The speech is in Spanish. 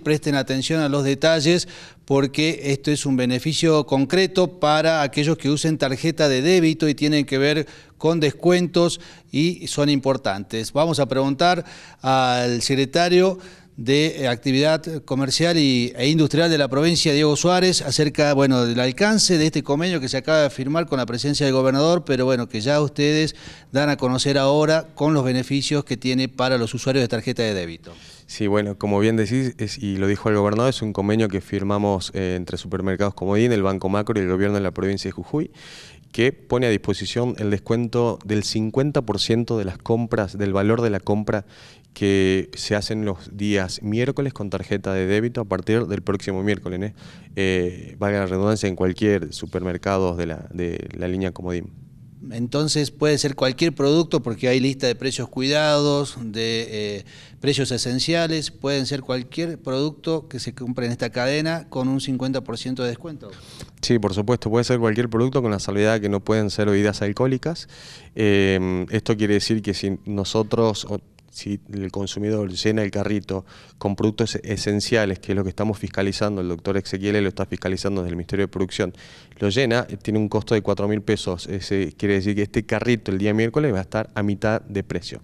Presten atención a los detalles porque esto es un beneficio concreto para aquellos que usen tarjeta de débito y tienen que ver con descuentos y son importantes. Vamos a preguntar al secretario de eh, Actividad Comercial e Industrial de la provincia, Diego Suárez, acerca bueno, del alcance de este convenio que se acaba de firmar con la presencia del gobernador, pero bueno, que ya ustedes dan a conocer ahora con los beneficios que tiene para los usuarios de tarjeta de débito. Sí, bueno, como bien decís, y lo dijo el gobernador, es un convenio que firmamos eh, entre supermercados Comodín, el Banco Macro y el gobierno de la provincia de Jujuy, que pone a disposición el descuento del 50% de las compras, del valor de la compra que se hacen los días miércoles con tarjeta de débito a partir del próximo miércoles. ¿eh? ¿eh? valga la redundancia, en cualquier supermercado de la, de la línea Comodín. Entonces puede ser cualquier producto porque hay lista de precios cuidados, de eh, precios esenciales, pueden ser cualquier producto que se compre en esta cadena con un 50% de descuento. Sí, por supuesto, puede ser cualquier producto con la salvedad que no pueden ser bebidas alcohólicas. Em, esto quiere decir que si nosotros, si el consumidor llena el carrito con productos esenciales, que es lo que estamos fiscalizando, el doctor Ezequiel lo está fiscalizando desde el Ministerio de Producción, lo llena, eh, tiene un costo de 4 mil pesos, Ese, quiere decir que este carrito el día miércoles va a estar a mitad de precio.